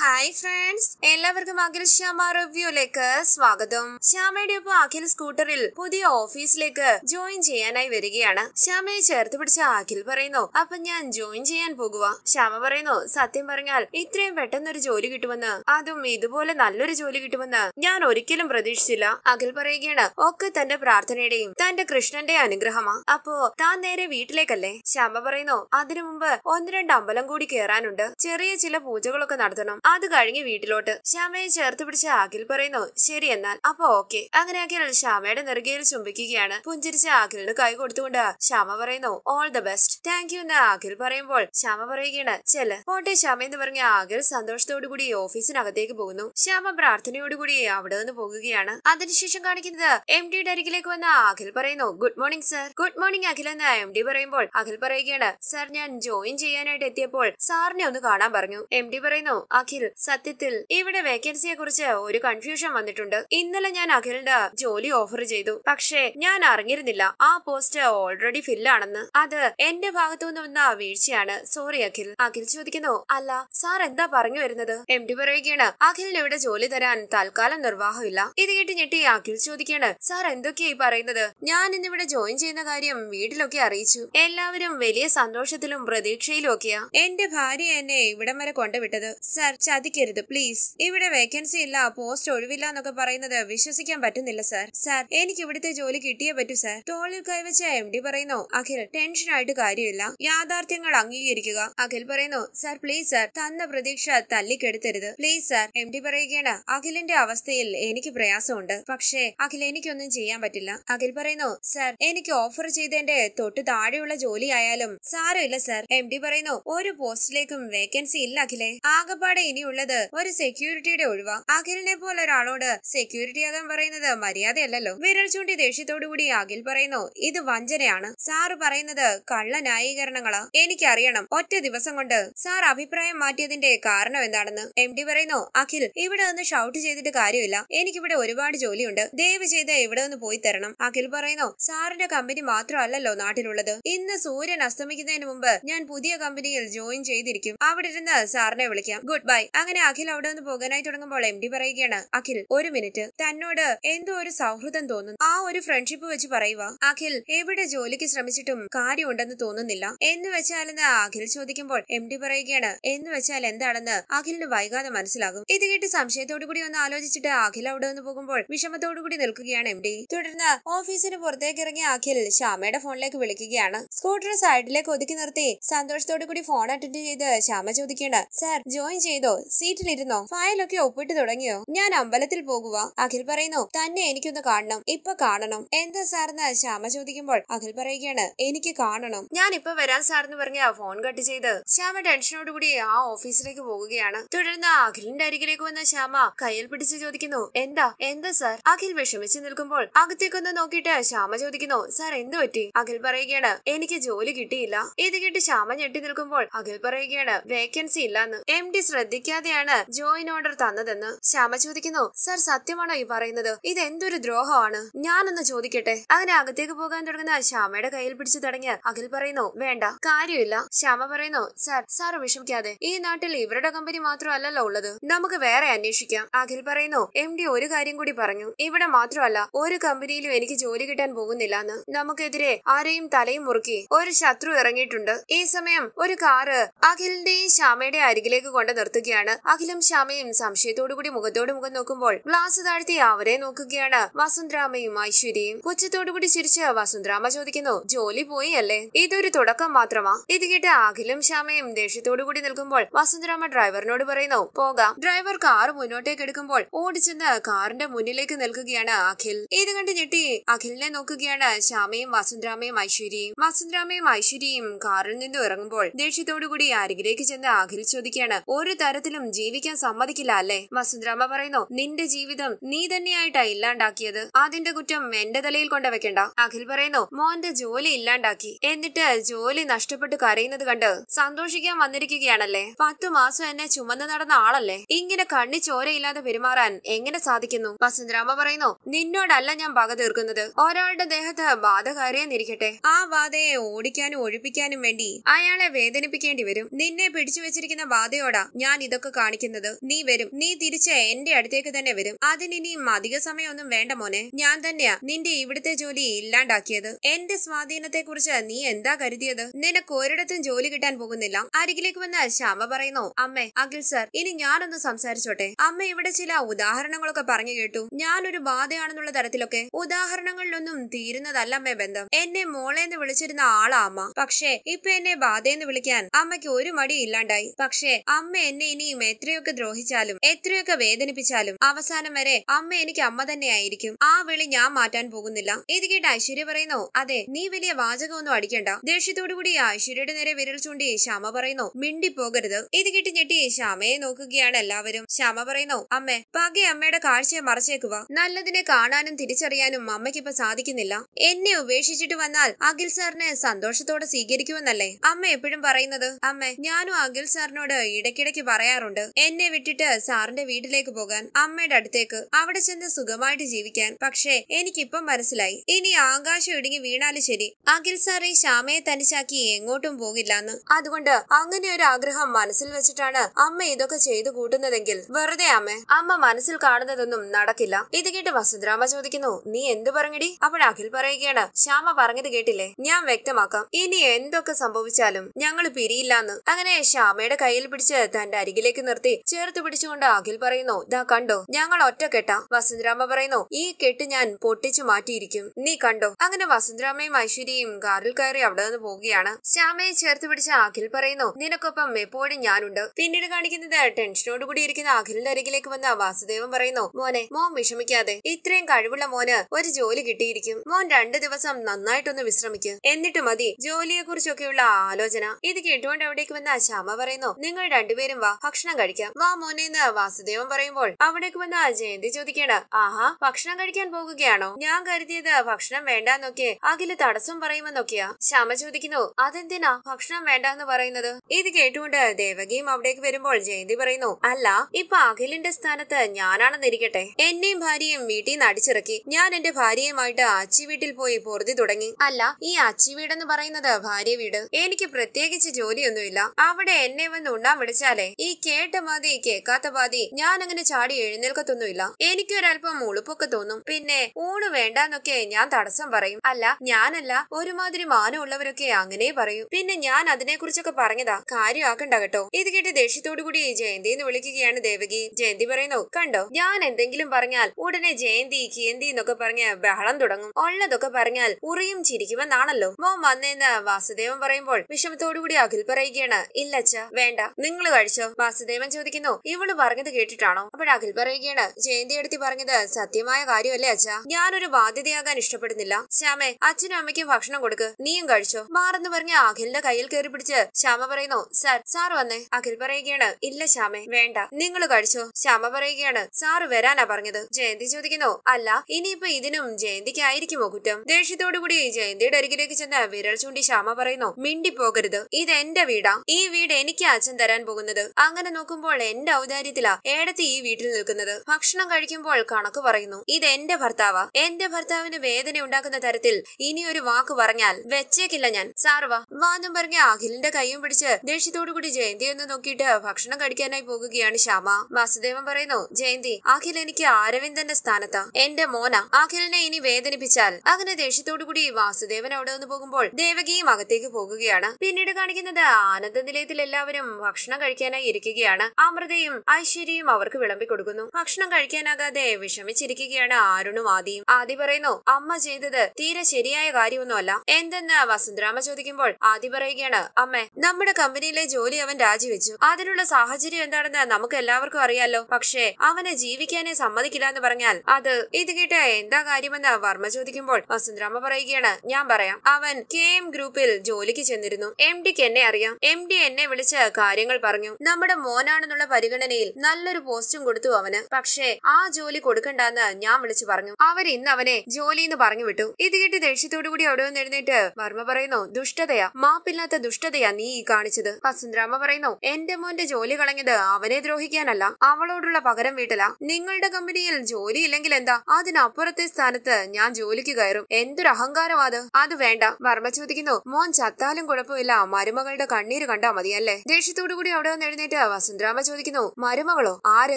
hi friends എല്ലാവർക്കും അഖിൽ ശ്യാമ റിവ്യൂയിലേക്ക് സ്വാഗതം ശ്യാമയുടെ ഒപ്പം അഖിൽ സ്കൂട്ടറിൽ പുതിയ ഓഫീസിലേക്ക് ജോയിൻ ചെയ്യാനായി വരികയാണ് ശ്യാമയെ ചേർത്ത് പിടിച്ച അഖിൽ പറയുന്നു അപ്പൊ ഞാൻ ജോയിൻ ചെയ്യാൻ പോകുക ശ്യാമ പറയുന്നു സത്യം പറഞ്ഞാൽ ഇത്രയും പെട്ടെന്ന് ഒരു ജോലി കിട്ടുമെന്ന് അതും ഇതുപോലെ നല്ലൊരു ജോലി കിട്ടുമെന്ന് ഞാൻ ഒരിക്കലും പ്രതീക്ഷിച്ചില്ല അഖിൽ പറയുകയാണ് ഒക്കെ തന്റെ പ്രാർത്ഥനയുടെയും തന്റെ കൃഷ്ണന്റെ അനുഗ്രഹമാ അപ്പോ താൻ നേരെ വീട്ടിലേക്കല്ലേ ശ്യാമ പറയുന്നു അതിനു മുമ്പ് ഒന്ന് രണ്ട് അമ്പലം കൂടി കയറാനുണ്ട് ചെറിയ ചില പൂജകളൊക്കെ നടത്തണം അത് കഴിഞ്ഞ് വീട്ടിലോട്ട് ശ്യാമയെ ചേർത്ത് പിടിച്ച അഖിൽ പറയുന്നു ശരി എന്നാൽ അപ്പൊ ഓക്കെ അങ്ങനെ അഖിൽ ശ്യാമയുടെ നെറുകയിൽ ചുംബിക്കുകയാണ് പുഞ്ചിരിച്ച അഖിലിന് കൈ കൊടുത്തുകൊണ്ട് ശ്യാമ പറയുന്നു all the best thank you എന്ന് അഖിൽ പറയുമ്പോൾ ശ്യാമ പറയുകയാണ് ചെല് പോട്ടെ ശ്യാമ എന്ന് പറഞ്ഞ അഖിൽ സന്തോഷത്തോടുകൂടി ഓഫീസിനകത്തേക്ക് പോകുന്നു ശ്യാമ പ്രാർത്ഥനയോടുകൂടി അവിടെ നിന്ന് പോകുകയാണ് അതിനുശേഷം കാണിക്കുന്നത് എം ഡി ഡരികിലേക്ക് വന്ന അഖിൽ പറയുന്നു good morning sir good morning Akhil എന്ന് എം ഡി പറയുമ്പോൾ അഖിൽ പറയുകയാണ് സർ ഞാൻ ജോയിൻ ചെയ്യാനായിട്ട് എത്തിയപ്പോൾ സാറിനെ ഒന്ന് കാണാൻ പറഞ്ഞു എം ഡി പറയുന്നു അഖിൽ ആണെങ്കിൽ സത്യത്തിൽ ഇവിടെ വേക്കൻസിയെ കുറിച്ച് ഒരു കൺഫ്യൂഷൻ വന്നിട്ടുണ്ട് ഇന്നലെ ഞാൻ അഖിലിന്റെ ജോലി ഓഫർ ചെയ്തു പക്ഷേ ഞാൻ അറിഞ്ഞിരുന്നില്ല ആ പോസ്റ്റ് ഓൾറെഡി ഫില്ലാണെന്ന് അത് എന്റെ ഭാഗത്തു നിന്ന് വന്ന വീഴ്ചയാണ് സോറി അഖിൽ അഖിൽ ചോദിക്കുന്നു അല്ല സാർ എന്താ പറഞ്ഞു വരുന്നത് എം ഡി പറയുകയാണ് അഖിലിന് ഇവിടെ ജോലി തരാൻ തൽക്കാലം നിർവാഹമില്ല ഇത് കേട്ട് ഞെട്ടി അഖിൽ ചോദിക്കാണ് സാർ എന്തൊക്കെയായി പറയുന്നത് ഞാൻ ഇന്നിവിടെ ജോയിൻ ചെയ്യുന്ന കാര്യം വീട്ടിലൊക്കെ അറിയിച്ചു എല്ലാവരും വലിയ സന്തോഷത്തിലും പ്രതീക്ഷയിലും ഒക്കെയാ എന്റെ ഭാര്യ എന്നെ ഇവിടം വരെ കൊണ്ടുവിട്ടത് സർ ചതിക്കരുത് പ്ലീസ് ഇവിടെ വേക്കൻസി ഇല്ല പോസ്റ്റ് ഒഴിവില്ല എന്നൊക്കെ പറയുന്നത് വിശ്വസിക്കാൻ പറ്റുന്നില്ല സർ സാർ എനിക്ക് ഇവിടുത്തെ ജോലി കിട്ടിയേ പറ്റൂ സാർ ടോളിൽ കൈവച്ച എം ഡി പറയുന്നു അഖിൽ ടെൻഷൻ ആയിട്ട് കാര്യമില്ല യാഥാർത്ഥ്യങ്ങൾ അംഗീകരിക്കുക അഖിൽ പറയുന്നു സാർ പ്ലീസ് സാർ തന്ന പ്രതീക്ഷ തല്ലിക്കെടുത്തരുത് പ്ലീസ് സാർ എം ഡി പറയുകയാണ് അഖിലിന്റെ അവസ്ഥയിൽ എനിക്ക് പ്രയാസമുണ്ട് പക്ഷേ അഖിൽ എനിക്കൊന്നും ചെയ്യാൻ പറ്റില്ല അഖിൽ പറയുന്നു സാർ എനിക്ക് ഓഫർ ചെയ്തതിന്റെ തൊട്ട് താഴെയുള്ള ജോലി ആയാലും സാരമില്ല സാർ എം ഡി പറയുന്നു ഒരു പോസ്റ്റിലേക്കും വേക്കൻസി ഇല്ല അഖിലെ ആകപ്പാടെ ഇനി ഇനിയുള്ളത് ഒരു സെക്യൂരിറ്റിയുടെ ഒഴിവാ അഖിലിനെ പോലെ ഒരാളോട് സെക്യൂരിറ്റി ആകാൻ പറയുന്നത് മര്യാദയല്ലല്ലോ വിരൽ ചൂണ്ടി ദേഷ്യത്തോടുകൂടി അഖിൽ പറയുന്നു ഇത് വഞ്ചനയാണ് സാറ് പറയുന്നത് കള്ള ന്യായീകരണങ്ങളാ എനിക്കറിയണം ഒറ്റ ദിവസം കൊണ്ട് സാർ അഭിപ്രായം മാറ്റിയതിന്റെ കാരണം എന്താണെന്ന് എം ഡി പറയുന്നു അഖിൽ ഇവിടെ ഒന്ന് ഷൗട്ട് ചെയ്തിട്ട് കാര്യമില്ല എനിക്കിവിടെ ഒരുപാട് ജോലിയുണ്ട് ദയവ് ചെയ്ത് ഇവിടെ ഒന്ന് പോയി തരണം അഖിൽ പറയുന്നു സാറിന്റെ കമ്പനി മാത്രമല്ലല്ലോ നാട്ടിലുള്ളത് ഇന്ന് സൂര്യൻ അസ്തമിക്കുന്നതിന് മുമ്പ് ഞാൻ പുതിയ കമ്പനിയിൽ ജോയിൻ ചെയ്തിരിക്കും അവിടെ ഇരുന്ന് സാറിനെ വിളിക്കാം ഗുഡ് ബൈ ഉണ്ടായി അങ്ങനെ അഖിൽ അവിടെ നിന്ന് പോകാനായി തുടങ്ങുമ്പോൾ എം ഡി പറയുകയാണ് അഖിൽ ഒരു മിനിറ്റ് തന്നോട് എന്തോ ഒരു സൗഹൃദം തോന്നുന്നു ആ ഒരു ഫ്രണ്ട്ഷിപ്പ് വെച്ച് പറയുക അഖിൽ എവിടെ ജോലിക്ക് ശ്രമിച്ചിട്ടും കാര്യമുണ്ടെന്ന് തോന്നുന്നില്ല എന്ന് വെച്ചാലെന്ന് അഖിൽ ചോദിക്കുമ്പോൾ എം ഡി പറയുകയാണ് എന്ന് വെച്ചാൽ എന്താണെന്ന് അഖിലിന് വൈകാതെ മനസ്സിലാകും ഇത് കേട്ട് സംശയത്തോടു കൂടി ഒന്ന് ആലോചിച്ചിട്ട് അഖിൽ അവിടെ നിന്ന് പോകുമ്പോൾ വിഷമത്തോടു കൂടി നിൽക്കുകയാണ് എം ഡി തുടർന്ന് ഓഫീസിന് പുറത്തേക്ക് ഇറങ്ങിയ അഖിൽ ശ്യാമയുടെ ഫോണിലേക്ക് വിളിക്കുകയാണ് സ്കൂട്ടർ സൈഡിലേക്ക് ഒതുക്കി നിർത്തി സന്തോഷത്തോടു കൂടി ഫോൺ അറ്റൻഡ് ചെയ്ത് ശ്യാമ ചോദിക്കുകയാണ് സാർ ജോയിൻ ചെയ്തോ കേട്ടോ സീറ്റിലിരുന്നോ ഫയലൊക്കെ ഒപ്പിട്ട് തുടങ്ങിയോ ഞാൻ അമ്പലത്തിൽ പോകുക അഖിൽ പറയുന്നു തന്നെ എനിക്കൊന്ന് കാണണം ഇപ്പൊ കാണണം എന്താ സാറിന്ന് ശ്യാമ ചോദിക്കുമ്പോൾ അഖിൽ പറയുകയാണ് എനിക്ക് കാണണം ഞാൻ ഇപ്പൊ വരാൻ സാറിന് പറഞ്ഞ ഫോൺ കട്ട് ചെയ്ത് ശ്യാമ ടെൻഷനോടുകൂടി ആ ഓഫീസിലേക്ക് പോകുകയാണ് തുടർന്ന് അഖിലിന്റെ അരികിലേക്ക് വന്ന ശ്യാമ കയ്യിൽ പിടിച്ച് ചോദിക്കുന്നു എന്താ എന്താ സാർ അഖിൽ വിഷമിച്ചു നിൽക്കുമ്പോൾ അകത്തേക്കൊന്ന് നോക്കിയിട്ട് ശ്യാമ ചോദിക്കുന്നു സാർ എന്ത് പറ്റി അഖിൽ പറയുകയാണ് എനിക്ക് ജോലി കിട്ടിയില്ല ഇത് കേട്ട് ശ്യാമ ഞെട്ടി നിൽക്കുമ്പോൾ അഖിൽ പറയുകയാണ് വേക്കൻസി ഇല്ലാന്ന് എം ഡി ശ്രദ്ധ ശ്രദ്ധിക്കാതെയാണ് ജോയിൻ ഓർഡർ തന്നതെന്ന് ശ്യാമ ചോദിക്കുന്നു സർ സത്യമാണോ ഈ പറയുന്നത് ഇത് എന്തൊരു ദ്രോഹമാണ് ഞാനൊന്ന് ചോദിക്കട്ടെ അങ്ങനെ അകത്തേക്ക് പോകാൻ തുടങ്ങുന്ന ശ്യാമയുടെ കയ്യിൽ പിടിച്ചു തുടങ്ങിയ അഖിൽ പറയുന്നു വേണ്ട കാര്യമില്ല ശ്യാമ പറയുന്നു സർ സാർ വിഷമിക്കാതെ ഈ നാട്ടിൽ ഇവരുടെ കമ്പനി മാത്രമല്ലല്ലോ ഉള്ളത് നമുക്ക് വേറെ അന്വേഷിക്കാം അഖിൽ പറയുന്നു എം ഡി ഒരു കാര്യം കൂടി പറഞ്ഞു ഇവിടെ മാത്രമല്ല ഒരു കമ്പനിയിലും എനിക്ക് ജോലി കിട്ടാൻ പോകുന്നില്ല എന്ന് നമുക്കെതിരെ ആരെയും തലയും മുറുക്കി ഒരു ശത്രു ഇറങ്ങിയിട്ടുണ്ട് ഈ സമയം ഒരു കാറ് അഖിലിന്റെയും ശ്യാമയുടെ അരികിലേക്ക് കൊണ്ട് നിർത്തുക നോക്കുകയാണ് അഖിലും ശ്യാമയും സംശയത്തോടുകൂടി മുഖത്തോട് മുഖം നോക്കുമ്പോൾ ഗ്ലാസ് താഴ്ത്തി അവരെ നോക്കുകയാണ് വസുന്ധരാമയും ഐശ്വര്യയും കൊച്ചത്തോടുകൂടി ചിരിച്ച് വസുന്ധരാമ ചോദിക്കുന്നു ജോലി പോയി അല്ലേ ഇതൊരു തുടക്കം മാത്രമാ ഇത് കേട്ട് അഖിലും ശ്യാമയും ദേഷ്യത്തോടുകൂടി നിൽക്കുമ്പോൾ വസുന്ധരാമ ഡ്രൈവറിനോട് പറയുന്നു പോകാം ഡ്രൈവർ കാർ മുന്നോട്ടേക്ക് എടുക്കുമ്പോൾ ഓടിച്ചെന്ന് കാറിന്റെ മുന്നിലേക്ക് നിൽക്കുകയാണ് അഖിൽ ഇത് കണ്ട് ഞെട്ടി അഖിലിനെ നോക്കുകയാണ് ശ്യാമയും വസുന്ധരാമയും ഐശ്വര്യയും വസുന്ധരാമയും ഐശ്വര്യയും കാറിൽ നിന്നും ഇറങ്ങുമ്പോൾ ദേഷ്യത്തോടുകൂടി അരികിലേക്ക് ചെന്ന് അഖിൽ ചോദിക്കുകയാണ് ഒരു തരത്തിലും ജീവിക്കാൻ സമ്മതിക്കില്ല അല്ലേ വസുന്ധരാമ പറയുന്നു നിന്റെ ജീവിതം നീ തന്നെയായിട്ടാ ഇല്ലാണ്ടാക്കിയത് അതിന്റെ കുറ്റം എന്റെ തലയിൽ കൊണ്ടുവെക്കണ്ട വെക്കണ്ട അഖിൽ പറയുന്നു മോന്റെ ജോലി ഇല്ലാണ്ടാക്കി എന്നിട്ട് ജോലി നഷ്ടപ്പെട്ട് കരയുന്നത് കണ്ട് സന്തോഷിക്കാൻ വന്നിരിക്കുകയാണല്ലേ പത്തു മാസം എന്നെ ചുമന്ന് നടന്ന ആളല്ലേ ഇങ്ങനെ കണ്ണി ചോരയില്ലാതെ പെരുമാറാൻ എങ്ങനെ സാധിക്കുന്നു വസുന്ധരാമ പറയുന്നു നിന്നോടല്ല ഞാൻ പക തീർക്കുന്നത് ഒരാളുടെ ദേഹത്ത് ബാധ കയറിയെന്നിരിക്കട്ടെ ആ ബാധയെ ഓടിക്കാനും ഒഴിപ്പിക്കാനും വേണ്ടി അയാളെ വേദനിപ്പിക്കേണ്ടി വരും നിന്നെ പിടിച്ചു വെച്ചിരിക്കുന്ന ബാധയോടാ ഞാൻ ഇതൊക്കെ കാണിക്കുന്നത് നീ വരും നീ തിരിച്ച് എന്റെ അടുത്തേക്ക് തന്നെ വരും അതിനിനിയും അധിക സമയമൊന്നും വേണ്ട മോനെ ഞാൻ തന്നെയാ നിന്റെ ഇവിടുത്തെ ജോലി ഇല്ലാണ്ടാക്കിയത് എന്റെ സ്വാധീനത്തെ കുറിച്ച് നീ എന്താ കരുതിയത് നിനക്ക് ഒരിടത്തും ജോലി കിട്ടാൻ പോകുന്നില്ല അരികിലേക്ക് വന്ന് ശ്യാമ പറയുന്നു അമ്മേ അഖിൽ സർ ഇനി ഞാനൊന്ന് സംസാരിച്ചോട്ടെ അമ്മ ഇവിടെ ചില ഉദാഹരണങ്ങളൊക്കെ പറഞ്ഞു കേട്ടു ഞാനൊരു ബാധയാണെന്നുള്ള തരത്തിലൊക്കെ ഉദാഹരണങ്ങളിലൊന്നും തീരുന്നതല്ല അമ്മേ ബന്ധം എന്നെ എന്ന് വിളിച്ചിരുന്ന ആളാ അമ്മ പക്ഷേ ഇപ്പൊ എന്നെ ബാധയെന്ന് വിളിക്കാൻ അമ്മയ്ക്ക് ഒരു മടി ഇല്ലാണ്ടായി പക്ഷേ അമ്മ എന്നെ ഇനിയും എത്രയൊക്കെ ദ്രോഹിച്ചാലും എത്രയൊക്കെ വേദനിപ്പിച്ചാലും അവസാനം വരെ അമ്മ എനിക്ക് അമ്മ തന്നെയായിരിക്കും ആ വിളി ഞാൻ മാറ്റാൻ പോകുന്നില്ല ഇത് കേട്ട ഐശ്വര്യ പറയുന്നു അതെ നീ വലിയ വാചകമൊന്നും അടിക്കണ്ട ദേഷ്യത്തോടുകൂടി ഐശ്വര്യയുടെ നേരെ വിരൽ ചൂണ്ടി ശ്യാമ പറയുന്നു മിണ്ടിപ്പോകരുത് ഇത് കേട്ട് ഞെട്ടി ശ്യാമയെ നോക്കുകയാണ് എല്ലാവരും ശ്യാമ പറയുന്നു അമ്മേ പകെ അമ്മയുടെ കാഴ്ചയെ മറച്ചേക്കുക നല്ലതിനെ കാണാനും തിരിച്ചറിയാനും അമ്മയ്ക്കിപ്പോ സാധിക്കുന്നില്ല എന്നെ ഉപേക്ഷിച്ചിട്ട് വന്നാൽ അഖിൽ സാറിനെ സന്തോഷത്തോടെ സ്വീകരിക്കുമെന്നല്ലേ അമ്മ എപ്പോഴും പറയുന്നത് അമ്മേ ഞാനും അഖിൽ സാറിനോട് ഇടയ്ക്കിടയ്ക്ക് പറയാം പറയാറുണ്ട് എന്നെ വിട്ടിട്ട് സാറിന്റെ വീട്ടിലേക്ക് പോകാൻ അമ്മയുടെ അടുത്തേക്ക് അവിടെ ചെന്ന് സുഖമായിട്ട് ജീവിക്കാൻ പക്ഷേ എനിക്കിപ്പം മനസ്സിലായി ഇനി ആകാശം ഇടുങ്ങി വീണാലും ശരി അഖിൽ സാർ ഈ ശ്യാമയെ തനിച്ചാക്കി എങ്ങോട്ടും പോകില്ലാന്ന് അതുകൊണ്ട് അങ്ങനെ ഒരു ആഗ്രഹം മനസ്സിൽ വെച്ചിട്ടാണ് അമ്മ ഇതൊക്കെ ചെയ്തു കൂട്ടുന്നതെങ്കിൽ വെറുതെ അമ്മ അമ്മ മനസ്സിൽ കാണുന്നതൊന്നും നടക്കില്ല ഇത് കേട്ട് വസുന്ധരാമ ചോദിക്കുന്നു നീ എന്തു പറഞ്ഞിടി അപ്പോൾ അഖിൽ പറയുകയാണ് ശ്യാമ പറഞ്ഞത് കേട്ടില്ലേ ഞാൻ വ്യക്തമാക്കാം ഇനി എന്തൊക്കെ സംഭവിച്ചാലും ഞങ്ങൾ പിരിയില്ലാന്ന് അങ്ങനെ ശ്യാമയുടെ കയ്യിൽ പിടിച്ച് തന്റെ അരികെ സൈഡിലേക്ക് നിർത്തി ചേർത്ത് പിടിച്ചുകൊണ്ട് അഖിൽ പറയുന്നു ദാ കണ്ടോ ഞങ്ങൾ ഒറ്റ കെട്ട വസന്തരാമ പറയുന്നു ഈ കെട്ട് ഞാൻ പൊട്ടിച്ചു മാറ്റിയിരിക്കും നീ കണ്ടോ അങ്ങനെ വസന്തരാമയും ഐശ്വര്യയും കാറിൽ കയറി അവിടെ നിന്ന് പോവുകയാണ് ശ്യാമയെ ചേർത്ത് പിടിച്ച അഖിൽ പറയുന്നു നിനക്കൊപ്പം എപ്പോഴും ഞാനുണ്ട് പിന്നീട് കാണിക്കുന്നത് ടെൻഷനോട് കൂടിയിരിക്കുന്ന അഖിലിന്റെ അരികിലേക്ക് വന്ന വാസുദേവൻ പറയുന്നു മോനെ മോൻ വിഷമിക്കാതെ ഇത്രയും കഴിവുള്ള മോന് ഒരു ജോലി കിട്ടിയിരിക്കും മോൻ രണ്ടു ദിവസം നന്നായിട്ടൊന്ന് വിശ്രമിക്കും എന്നിട്ട് മതി ജോലിയെ കുറിച്ചൊക്കെയുള്ള ആലോചന ഇത് കേട്ടുകൊണ്ട് അവിടേക്ക് വന്ന ശ്യാമ പറയുന്നു നിങ്ങൾ രണ്ടുപേരും വാ ഭക്ഷണം കഴിക്കാം വാ മോനെ എന്ന് വാസുദേവൻ പറയുമ്പോൾ അവിടേക്ക് വന്ന ജയന്തി ചോദിക്കേണ്ട ആഹാ ഭക്ഷണം കഴിക്കാൻ പോകുകയാണോ ഞാൻ കരുതിയത് ഭക്ഷണം വേണ്ടെന്നൊക്കെ അഖില് തടസ്സം പറയുമെന്നൊക്കെയാ ശ്യാമ ചോദിക്കുന്നു അതെന്തിനാ ഭക്ഷണം എന്ന് പറയുന്നത് ഇത് കേട്ടുകൊണ്ട് ദേവകിയും അവിടേക്ക് വരുമ്പോൾ ജയന്തി പറയുന്നു അല്ല ഇപ്പൊ അഖിലിന്റെ സ്ഥാനത്ത് ഞാനാണെന്നിരിക്കട്ടെ എന്നെയും ഭാര്യയും വീട്ടിൽ നിന്ന് അടിച്ചിറക്കി ഞാൻ എന്റെ ഭാര്യയുമായിട്ട് അച്ചി വീട്ടിൽ പോയി പൊറുതി തുടങ്ങി അല്ല ഈ അച്ചി വീടെന്ന് പറയുന്നത് ഭാര്യ വീട് എനിക്ക് പ്രത്യേകിച്ച് ജോലിയൊന്നുമില്ല അവിടെ എന്നെ വന്ന് ഉണ്ണാൻ വിളിച്ചാലേ ഈ നീ കേട്ട മതി കേക്കാത്ത മതി ഞാൻ അങ്ങനെ ചാടി എഴുന്നേൽക്കത്തൊന്നുമില്ല എനിക്കൊരല്പം ഉളുപ്പൊക്കെ തോന്നും പിന്നെ ഊണ് വേണ്ടെന്നൊക്കെ ഞാൻ തടസ്സം പറയും അല്ല ഞാനല്ല ഒരുമാതിരി മാനമുള്ളവരൊക്കെ അങ്ങനെ പറയും പിന്നെ ഞാൻ അതിനെക്കുറിച്ചൊക്കെ പറഞ്ഞതാ കാര്യമാക്കണ്ട കേട്ടോ ഇത് കേട്ട് ദേഷ്യത്തോടു കൂടി ജയന്തി എന്ന് വിളിക്കുകയാണ് ദേവകി ജയന്തി പറയുന്നു കണ്ടോ ഞാൻ എന്തെങ്കിലും പറഞ്ഞാൽ ഉടനെ ജയന്തി കിയന്തി എന്നൊക്കെ പറഞ്ഞ് ബഹളം തുടങ്ങും ഉള്ളതൊക്കെ പറഞ്ഞാൽ ഉറിയും ചിരിക്കുമെന്നാണല്ലോ മോൻ വന്നേന്ന് വാസുദേവൻ പറയുമ്പോൾ വിഷമത്തോടു കൂടി അഖിൽ പറയുകയാണ് ഇല്ലച്ച വേണ്ട നിങ്ങൾ കഴിച്ചോ വാസുദേവൻ ചോദിക്കുന്നു ഇവള് പറഞ്ഞത് കേട്ടിട്ടാണോ അപ്പോൾ അഖിൽ പറയുകയാണ് ജയന്തി എടുത്തി പറഞ്ഞത് സത്യമായ കാര്യമല്ലേ അച്ഛ ഞാനൊരു ബാധ്യതയാകാൻ ഇഷ്ടപ്പെടുന്നില്ല ശ്യാമേ അച്ഛനും അമ്മയ്ക്കും ഭക്ഷണം കൊടുക്ക് നീയും കഴിച്ചോ മാറെന്ന് പറഞ്ഞ അഖിലിന്റെ കയ്യിൽ കയറി പിടിച്ച് ശ്യാമ പറയുന്നു സാർ സാർ വന്നേ അഖിൽ പറയുകയാണ് ഇല്ല ശ്യാമേ വേണ്ട നിങ്ങൾ കഴിച്ചോ ശ്യാമ പറയുകയാണ് സാറ് വരാനാ പറഞ്ഞത് ജയന്തി ചോദിക്കുന്നു അല്ല ഇനിയിപ്പോ ഇതിനും ജയന്തിക്കായിരിക്കുമോ കുറ്റം ദേഷ്യത്തോടുകൂടി ജയന്തിയുടെ അരികിലേക്ക് ചെന്ന് വിരൽ ചൂണ്ടി ശ്യാമ പറയുന്നു മിണ്ടി പോകരുത് ഇത് എന്റെ വീടാ ഈ വീട് എനിക്ക് അച്ഛൻ തരാൻ പോകുന്നത് അങ്ങനെ നോക്കുമ്പോൾ എന്റെ ഔദാര്യത്തിലാ ഏടത്തി ഈ വീട്ടിൽ നിൽക്കുന്നത് ഭക്ഷണം കഴിക്കുമ്പോൾ കണക്ക് പറയുന്നു ഇത് എന്റെ ഭർത്താവ എന്റെ ഭർത്താവിന് വേദന ഉണ്ടാക്കുന്ന തരത്തിൽ ഇനി ഒരു വാക്ക് പറഞ്ഞാൽ വെച്ചേക്കില്ല ഞാൻ സാർവ വാദം പറഞ്ഞ അഖിലിന്റെ കൈയും പിടിച്ച് ദേഷ്യത്തോടു കൂടി ജയന്തി ഒന്ന് നോക്കിയിട്ട് ഭക്ഷണം കഴിക്കാനായി പോകുകയാണ് ശ്യാമ വാസുദേവൻ പറയുന്നു ജയന്തി അഖിൽ എനിക്ക് അരവിന്ദന്റെ സ്ഥാനത്ത് എന്റെ മോന അഖിലിനെ ഇനി വേദനിപ്പിച്ചാൽ അങ്ങനെ ദേഷ്യത്തോടു കൂടി വാസുദേവൻ അവിടെ വന്ന് പോകുമ്പോൾ ദേവകിയും അകത്തേക്ക് പോകുകയാണ് പിന്നീട് കാണിക്കുന്നത് ആനന്ദ നിലയത്തിൽ എല്ലാവരും ഭക്ഷണം കഴിക്കാനായി വിഷമിച്ചിരിക്കുകയാണ് അമൃതയും ഐശ്വര്യയും അവർക്ക് വിളമ്പി കൊടുക്കുന്നു ഭക്ഷണം കഴിക്കാനാകാതെ വിഷമിച്ചിരിക്കുകയാണ് ആരുണും ആദിയും ആദി പറയുന്നു അമ്മ ചെയ്തത് തീരെ ശരിയായ കാര്യമൊന്നുമല്ല എന്തെന്ന് വസുന്ധരാമ ചോദിക്കുമ്പോൾ ആദി പറയുകയാണ് അമ്മേ നമ്മുടെ കമ്പനിയിലെ ജോലി അവൻ രാജിവെച്ചു അതിനുള്ള സാഹചര്യം എന്താണെന്ന് നമുക്ക് എല്ലാവർക്കും അറിയാലോ പക്ഷേ അവനെ ജീവിക്കാനേ സമ്മതിക്കില്ല എന്ന് പറഞ്ഞാൽ അത് ഇത് കേട്ട എന്താ കാര്യമെന്ന് വർമ്മ ചോദിക്കുമ്പോൾ വസുന്ധരാമ പറയുകയാണ് ഞാൻ പറയാം അവൻ കെ എം ഗ്രൂപ്പിൽ ജോലിക്ക് ചെന്നിരുന്നു എം ഡിക്ക് എന്നെ അറിയാം എം ഡി എന്നെ വിളിച്ച് കാര്യങ്ങൾ പറഞ്ഞു നമ്മുടെ നമ്മുടെ മോനാണെന്നുള്ള പരിഗണനയിൽ നല്ലൊരു പോസ്റ്റും കൊടുത്തു അവന് പക്ഷേ ആ ജോലി കൊടുക്കണ്ടെന്ന് ഞാൻ വിളിച്ചു പറഞ്ഞു അവർ ഇന്ന് അവനെ ജോലി എന്ന് പറഞ്ഞു വിട്ടു ഇത് കേട്ട് ദേഷ്യത്തോടു കൂടി അവിടെ വന്ന് എഴുന്നേറ്റ് വർമ്മ പറയുന്നു ദുഷ്ടതയാ മാപ്പില്ലാത്ത ദുഷ്ടതയാ നീ ഈ കാണിച്ചത് വസുന്ധരാമ പറയുന്നു എന്റെ മോന്റെ ജോലി കളഞ്ഞത് അവനെ ദ്രോഹിക്കാനല്ല അവളോടുള്ള പകരം വീട്ടല നിങ്ങളുടെ കമ്പനിയിൽ ജോലി ഇല്ലെങ്കിൽ എന്താ അതിനപ്പുറത്തെ സ്ഥാനത്ത് ഞാൻ ജോലിക്ക് കയറും എന്തൊരു അഹങ്കാരം അത് അത് വേണ്ട വർമ്മ ചോദിക്കുന്നു മോൻ ചത്താലും കുഴപ്പമില്ല മരുമകളുടെ കണ്ണീര് കണ്ടാ മതിയല്ലേ ദേഷ്യത്തോടു കൂടി അവിടെ വന്ന് എന്നിട്ട് വസുന്ധരാമ ചോദിക്കുന്നു മരുമകളോ ആര്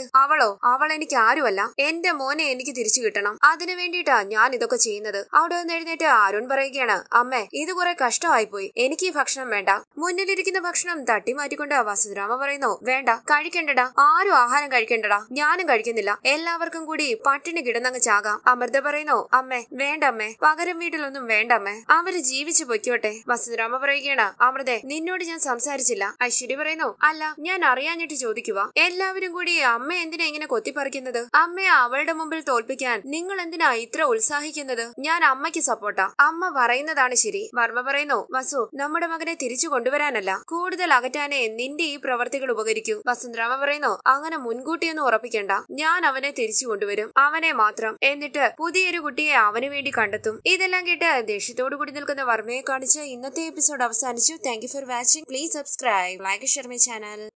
അവളോ അവൾ എനിക്ക് ആരുമല്ല എന്റെ മോനെ എനിക്ക് തിരിച്ചു കിട്ടണം അതിനു വേണ്ടിയിട്ടാ ഞാൻ ഇതൊക്കെ ചെയ്യുന്നത് അവിടെ നിന്ന് എഴുന്നേറ്റ് അരുൺ പറയുകയാണ് അമ്മേ ഇത് കുറെ കഷ്ടമായിപ്പോയി എനിക്ക് ഈ ഭക്ഷണം വേണ്ട മുന്നിലിരിക്കുന്ന ഭക്ഷണം തട്ടി മാറ്റിക്കൊണ്ട് വസുന്ധരാമ പറയുന്നു വേണ്ട കഴിക്കണ്ടടാ ആരും ആഹാരം കഴിക്കണ്ടടാ ഞാനും കഴിക്കുന്നില്ല എല്ലാവർക്കും കൂടി പട്ടിണി കിടന്നങ്ങ് ചാകാം അമൃത പറയുന്നു അമ്മേ വേണ്ട അമ്മേ പകരം വീട്ടിലൊന്നും വേണ്ട അമ്മേ അവര് ജീവിച്ചു പൊയ്ക്കോട്ടെ വസുന്ധരാമ പറയുകയാണ് അമൃതെ നിന്നോട് ഞാൻ സംസാരിച്ചില്ല ഐശ്വര്യ പറയുന്നു അല്ല ഞാൻ അറിയാഞ്ഞിട്ട് ചോദിക്കുക എല്ലാവരും കൂടി അമ്മ എന്തിനാ ഇങ്ങനെ കൊത്തിപ്പറിക്കുന്നത് അമ്മയെ അവളുടെ മുമ്പിൽ തോൽപ്പിക്കാൻ നിങ്ങൾ എന്തിനാ ഇത്ര ഉത്സാഹിക്കുന്നത് ഞാൻ അമ്മയ്ക്ക് സപ്പോർട്ടാ അമ്മ പറയുന്നതാണ് ശരി വർമ്മ പറയുന്നു വസു നമ്മുടെ മകനെ തിരിച്ചു കൊണ്ടുവരാനല്ല കൂടുതൽ അകറ്റാനേ നിന്റെ ഈ പ്രവർത്തികൾ ഉപകരിക്കൂ വസുന്ധരാമ പറയുന്നു അങ്ങനെ മുൻകൂട്ടിയൊന്നും ഉറപ്പിക്കണ്ട ഞാൻ അവനെ തിരിച്ചു കൊണ്ടുവരും അവനെ മാത്രം എന്നിട്ട് പുതിയൊരു കുട്ടിയെ അവന് വേണ്ടി കണ്ടെത്തും ഇതെല്ലാം കേട്ട് ദേഷ്യത്തോടു കൂടി നിൽക്കുന്ന വർമ്മയെ കാണിച്ച് ഇന്നത്തെ എപ്പിസോഡ് അവസാനിച്ചു thank for watching please subscribe like share my channel